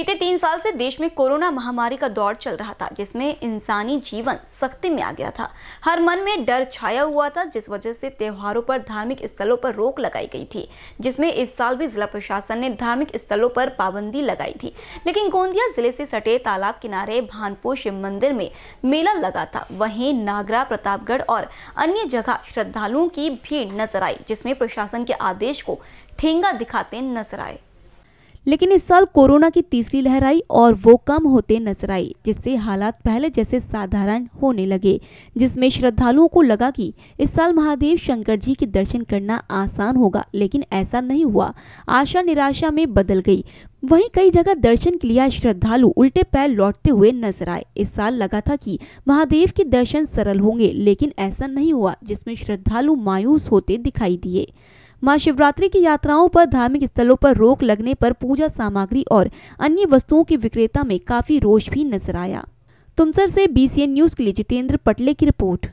बीते तीन साल से देश में कोरोना महामारी का दौर चल रहा था जिसमें इंसानी जीवन सख्ती में आ गया था हर मन में डर छाया हुआ था जिस वजह से त्योहारों पर धार्मिक स्थलों पर रोक लगाई गई थी जिसमें इस साल भी जिला प्रशासन ने धार्मिक स्थलों पर पाबंदी लगाई थी लेकिन गोंदिया जिले से सटे तालाब किनारे भानपुर शिव मंदिर में मेला लगा था वहीं नागरा प्रतापगढ़ और अन्य जगह श्रद्धालुओं की भीड़ नजर आई जिसमें प्रशासन के आदेश को ठेंगा दिखाते नजर आए लेकिन इस साल कोरोना की तीसरी लहर आई और वो कम होते नजर आई जिससे हालात पहले जैसे साधारण होने लगे जिसमें श्रद्धालुओं को लगा कि इस साल महादेव शंकर जी के दर्शन करना आसान होगा लेकिन ऐसा नहीं हुआ आशा निराशा में बदल गई वहीं कई जगह दर्शन के लिए श्रद्धालु उल्टे पैर लौटते हुए नजर आए इस साल लगा था कि महादेव के दर्शन सरल होंगे लेकिन ऐसा नहीं हुआ जिसमें श्रद्धालु मायूस होते दिखाई दिए मां शिवरात्रि की यात्राओं पर धार्मिक स्थलों पर रोक लगने पर पूजा सामग्री और अन्य वस्तुओं की विक्रेता में काफी रोष भी नजर आया तुमसर से बीसीएन न्यूज के लिए जितेंद्र पटले की रिपोर्ट